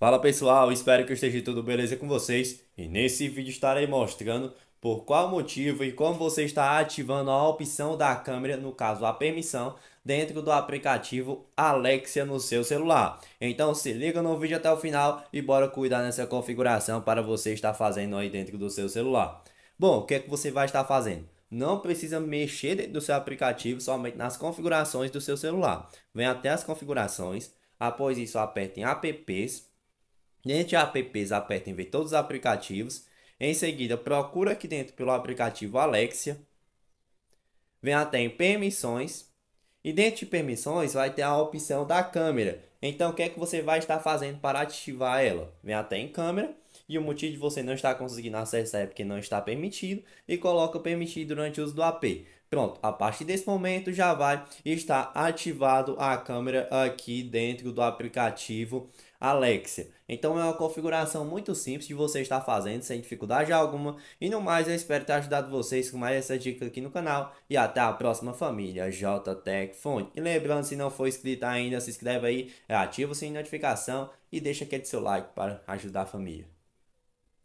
Fala pessoal, espero que esteja tudo beleza com vocês e nesse vídeo estarei mostrando por qual motivo e como você está ativando a opção da câmera, no caso a permissão, dentro do aplicativo Alexia no seu celular. Então se liga no vídeo até o final e bora cuidar nessa configuração para você estar fazendo aí dentro do seu celular. Bom, o que é que você vai estar fazendo? Não precisa mexer dentro do seu aplicativo, somente nas configurações do seu celular. Vem até as configurações, após isso aperte em apps, Dentro de apps, aperta em ver todos os aplicativos. Em seguida, procura aqui dentro pelo aplicativo Alexia. Vem até em permissões. E dentro de permissões vai ter a opção da câmera. Então o que é que você vai estar fazendo para ativar ela? Vem até em câmera e o motivo de você não estar conseguindo acessar é porque não está permitido e coloca permitido durante o uso do AP. Pronto, a partir desse momento já vai estar ativado a câmera aqui dentro do aplicativo Alexia. Então é uma configuração muito simples de você estar fazendo sem dificuldade alguma. E no mais, eu espero ter ajudado vocês com mais essa dica aqui no canal. E até a próxima família, JTech Fone. E lembrando, se não for inscrito ainda, se inscreve aí, ativa o sininho de notificação e deixa aquele seu like para ajudar a família.